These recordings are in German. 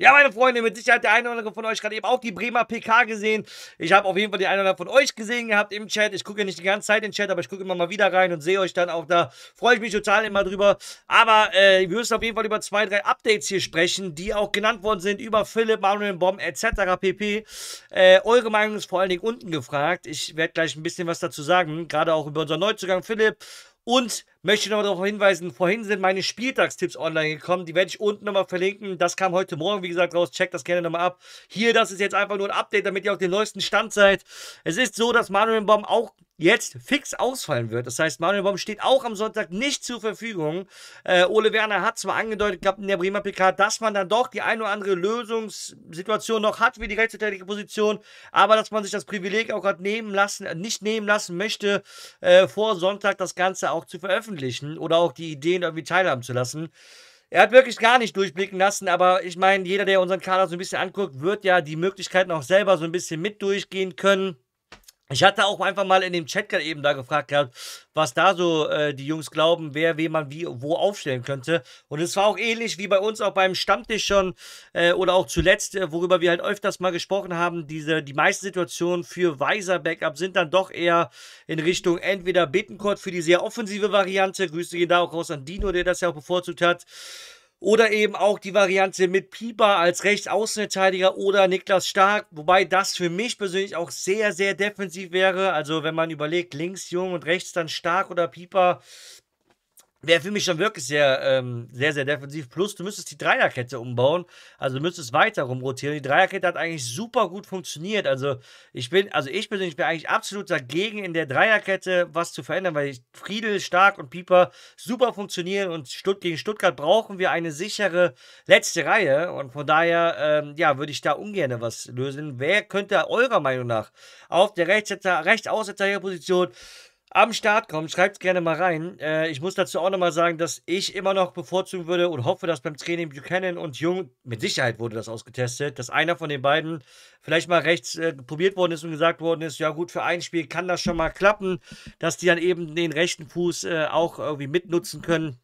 Ja, meine Freunde, mit Sicherheit der eine oder andere von euch gerade eben auch die Bremer PK gesehen. Ich habe auf jeden Fall die eine oder andere von euch gesehen gehabt im Chat. Ich gucke ja nicht die ganze Zeit in den Chat, aber ich gucke immer mal wieder rein und sehe euch dann auch da. Freue ich mich total immer drüber. Aber äh, wir müssen auf jeden Fall über zwei, drei Updates hier sprechen, die auch genannt worden sind über Philipp, Manuel Bomb etc. pp. Äh, eure Meinung ist vor allen Dingen unten gefragt. Ich werde gleich ein bisschen was dazu sagen, gerade auch über unseren Neuzugang Philipp und Möchte nochmal darauf hinweisen, vorhin sind meine Spieltagstipps online gekommen. Die werde ich unten nochmal verlinken. Das kam heute Morgen, wie gesagt, raus. Checkt das gerne nochmal ab. Hier, das ist jetzt einfach nur ein Update, damit ihr auf den neuesten Stand seid. Es ist so, dass Manuel Baum auch jetzt fix ausfallen wird. Das heißt, Manuel Baum steht auch am Sonntag nicht zur Verfügung. Äh, Ole Werner hat zwar angedeutet gehabt in der Bremer PK, dass man dann doch die ein oder andere Lösungssituation noch hat, wie die rechtsverteidige Position, aber dass man sich das Privileg auch gerade nehmen lassen, nicht nehmen lassen möchte, äh, vor Sonntag das Ganze auch zu veröffentlichen veröffentlichen oder auch die Ideen irgendwie teilhaben zu lassen. Er hat wirklich gar nicht durchblicken lassen, aber ich meine, jeder, der unseren Kader so ein bisschen anguckt, wird ja die Möglichkeiten auch selber so ein bisschen mit durchgehen können. Ich hatte auch einfach mal in dem Chat gerade eben da gefragt gehabt, was da so äh, die Jungs glauben, wer, wen man wie, wo aufstellen könnte. Und es war auch ähnlich wie bei uns auch beim Stammtisch schon äh, oder auch zuletzt, äh, worüber wir halt öfters mal gesprochen haben. Diese, die meisten Situationen für Weiser Backup sind dann doch eher in Richtung entweder Bittencourt für die sehr offensive Variante. Grüße gehen da auch raus an Dino, der das ja auch bevorzugt hat oder eben auch die Variante mit Pieper als Rechtsaußenverteidiger oder Niklas Stark, wobei das für mich persönlich auch sehr, sehr defensiv wäre. Also wenn man überlegt, links Jung und rechts dann Stark oder Pieper, wäre für mich schon wirklich sehr, ähm, sehr, sehr defensiv. Plus, du müsstest die Dreierkette umbauen. Also du müsstest weiter rumrotieren. Die Dreierkette hat eigentlich super gut funktioniert. Also ich bin, also ich persönlich bin eigentlich absolut dagegen, in der Dreierkette was zu verändern, weil Friedel, Stark und Pieper super funktionieren und Stutt gegen Stuttgart brauchen wir eine sichere letzte Reihe. Und von daher, ähm, ja, würde ich da ungern was lösen. Wer könnte eurer Meinung nach auf der Rechts, Rechts Position am Start kommt, Schreibt es gerne mal rein. Äh, ich muss dazu auch nochmal sagen, dass ich immer noch bevorzugen würde und hoffe, dass beim Training Buchanan und Jung, mit Sicherheit wurde das ausgetestet, dass einer von den beiden vielleicht mal rechts äh, probiert worden ist und gesagt worden ist, ja gut, für ein Spiel kann das schon mal klappen, dass die dann eben den rechten Fuß äh, auch irgendwie mitnutzen können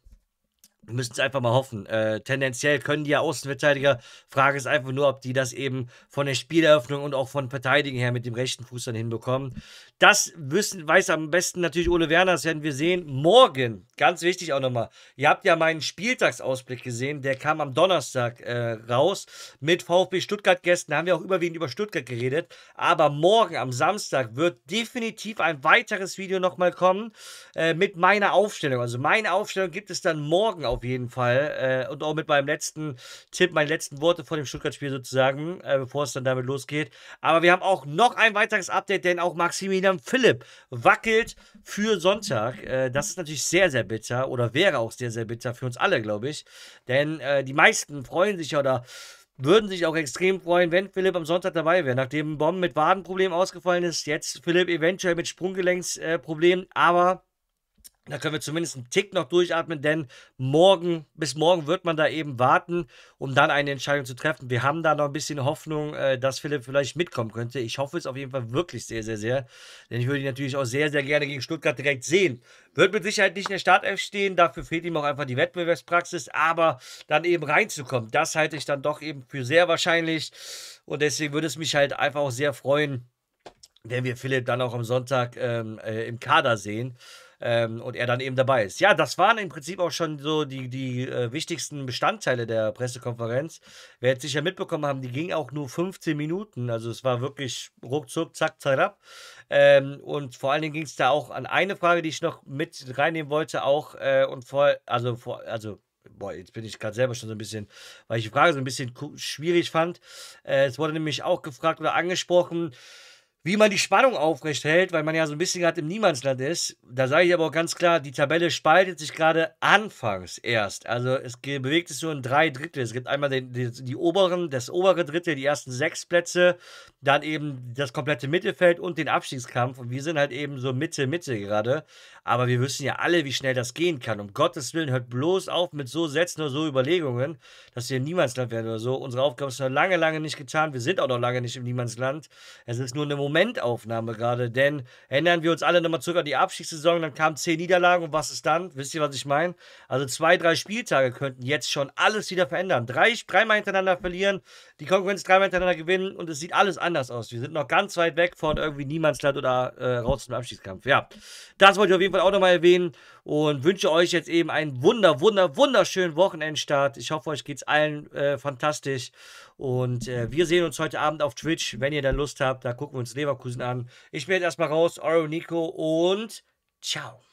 müssen es einfach mal hoffen. Äh, tendenziell können die ja Außenverteidiger. Frage ist einfach nur, ob die das eben von der Spieleröffnung und auch von Verteidigen her mit dem rechten Fuß dann hinbekommen. Das wissen, weiß am besten natürlich Ole Werner, das werden wir sehen. Morgen, ganz wichtig auch nochmal, ihr habt ja meinen Spieltagsausblick gesehen, der kam am Donnerstag äh, raus mit VfB Stuttgart-Gästen. Da haben wir auch überwiegend über Stuttgart geredet. Aber morgen am Samstag wird definitiv ein weiteres Video nochmal kommen äh, mit meiner Aufstellung. Also meine Aufstellung gibt es dann morgen auch auf jeden Fall. Äh, und auch mit meinem letzten Tipp, meine letzten Worte vor dem Stuttgart-Spiel sozusagen, äh, bevor es dann damit losgeht. Aber wir haben auch noch ein weiteres Update, denn auch Maximilian Philipp wackelt für Sonntag. Äh, das ist natürlich sehr, sehr bitter oder wäre auch sehr, sehr bitter für uns alle, glaube ich. Denn äh, die meisten freuen sich oder würden sich auch extrem freuen, wenn Philipp am Sonntag dabei wäre. Nachdem Bomben mit Wadenproblem ausgefallen ist, jetzt Philipp eventuell mit Sprunggelenksproblem, äh, aber da können wir zumindest einen Tick noch durchatmen, denn morgen, bis morgen wird man da eben warten, um dann eine Entscheidung zu treffen. Wir haben da noch ein bisschen Hoffnung, äh, dass Philipp vielleicht mitkommen könnte. Ich hoffe es auf jeden Fall wirklich sehr, sehr, sehr. Denn ich würde ihn natürlich auch sehr, sehr gerne gegen Stuttgart direkt sehen. Wird mit Sicherheit nicht in der Startelf stehen, dafür fehlt ihm auch einfach die Wettbewerbspraxis, aber dann eben reinzukommen, das halte ich dann doch eben für sehr wahrscheinlich. Und deswegen würde es mich halt einfach auch sehr freuen, wenn wir Philipp dann auch am Sonntag ähm, äh, im Kader sehen ähm, und er dann eben dabei ist. Ja, das waren im Prinzip auch schon so die, die äh, wichtigsten Bestandteile der Pressekonferenz. Wer jetzt sicher mitbekommen haben, die ging auch nur 15 Minuten. Also es war wirklich ruckzuck, zack, zack, ab. Ähm, und vor allen Dingen ging es da auch an eine Frage, die ich noch mit reinnehmen wollte, auch äh, und vor, also vor, also boah, jetzt bin ich gerade selber schon so ein bisschen, weil ich die Frage so ein bisschen schwierig fand. Äh, es wurde nämlich auch gefragt oder angesprochen, wie man die Spannung aufrecht hält, weil man ja so ein bisschen gerade im Niemandsland ist. Da sage ich aber auch ganz klar, die Tabelle spaltet sich gerade anfangs erst. Also es bewegt sich so in drei Drittel. Es gibt einmal den, die, die, oberen, das obere Drittel, die ersten sechs Plätze, dann eben das komplette Mittelfeld und den Abstiegskampf. Und wir sind halt eben so Mitte, Mitte gerade. Aber wir wissen ja alle, wie schnell das gehen kann. Um Gottes Willen, hört bloß auf mit so Sätzen oder so Überlegungen, dass wir im Niemandsland werden oder so. Unsere Aufgabe ist noch lange, lange nicht getan. Wir sind auch noch lange nicht im Niemandsland. Es ist nur eine Moment Momentaufnahme gerade, denn erinnern wir uns alle nochmal zurück an die Abstiegssaison, dann kamen zehn Niederlagen und was ist dann? Wisst ihr, was ich meine? Also zwei, drei Spieltage könnten jetzt schon alles wieder verändern. Drei, dreimal hintereinander verlieren, die Konkurrenz dreimal hintereinander gewinnen und es sieht alles anders aus. Wir sind noch ganz weit weg von irgendwie Niemandsland oder äh, raus zum Abstiegskampf. Ja, das wollte ich auf jeden Fall auch nochmal erwähnen und wünsche euch jetzt eben einen wunder, wunder, wunderschönen Wochenendstart. Ich hoffe, euch geht es allen äh, fantastisch und äh, wir sehen uns heute Abend auf Twitch, wenn ihr da Lust habt. Da gucken wir uns Leverkusen an. Ich bin jetzt erstmal raus. Euro Nico und ciao.